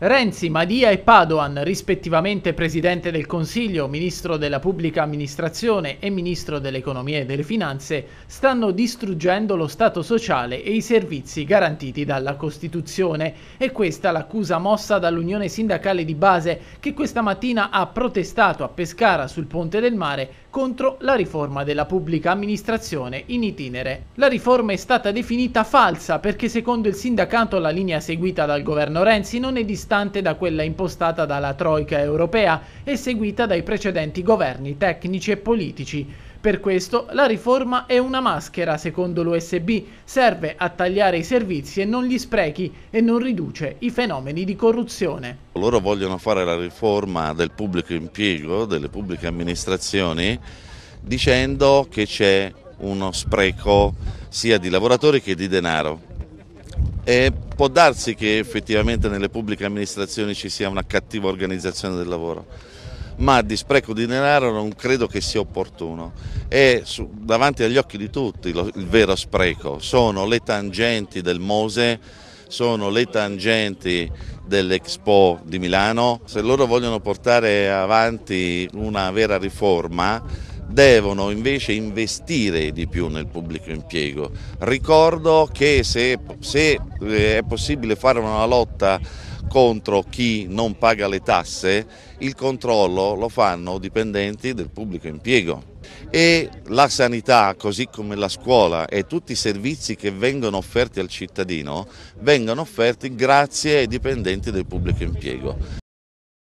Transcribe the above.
Renzi, Madia e Padoan, rispettivamente Presidente del Consiglio, Ministro della Pubblica Amministrazione e Ministro dell'Economia e delle Finanze, stanno distruggendo lo Stato sociale e i servizi garantiti dalla Costituzione. E questa l'accusa mossa dall'Unione Sindacale di Base, che questa mattina ha protestato a Pescara sul Ponte del Mare contro la riforma della pubblica amministrazione in itinere. La riforma è stata definita falsa perché secondo il sindacato la linea seguita dal governo Renzi non è distratta distante da quella impostata dalla Troica europea e seguita dai precedenti governi tecnici e politici. Per questo la riforma è una maschera, secondo l'USB, serve a tagliare i servizi e non gli sprechi e non riduce i fenomeni di corruzione. Loro vogliono fare la riforma del pubblico impiego, delle pubbliche amministrazioni, dicendo che c'è uno spreco sia di lavoratori che di denaro. E può darsi che effettivamente nelle pubbliche amministrazioni ci sia una cattiva organizzazione del lavoro, ma di spreco di denaro non credo che sia opportuno. È su, davanti agli occhi di tutti lo, il vero spreco, sono le tangenti del Mose, sono le tangenti dell'Expo di Milano. Se loro vogliono portare avanti una vera riforma, devono invece investire di più nel pubblico impiego. Ricordo che se, se eh, è possibile fare una lotta contro chi non paga le tasse, il controllo lo fanno dipendenti del pubblico impiego e la sanità, così come la scuola e tutti i servizi che vengono offerti al cittadino, vengono offerti grazie ai dipendenti del pubblico impiego.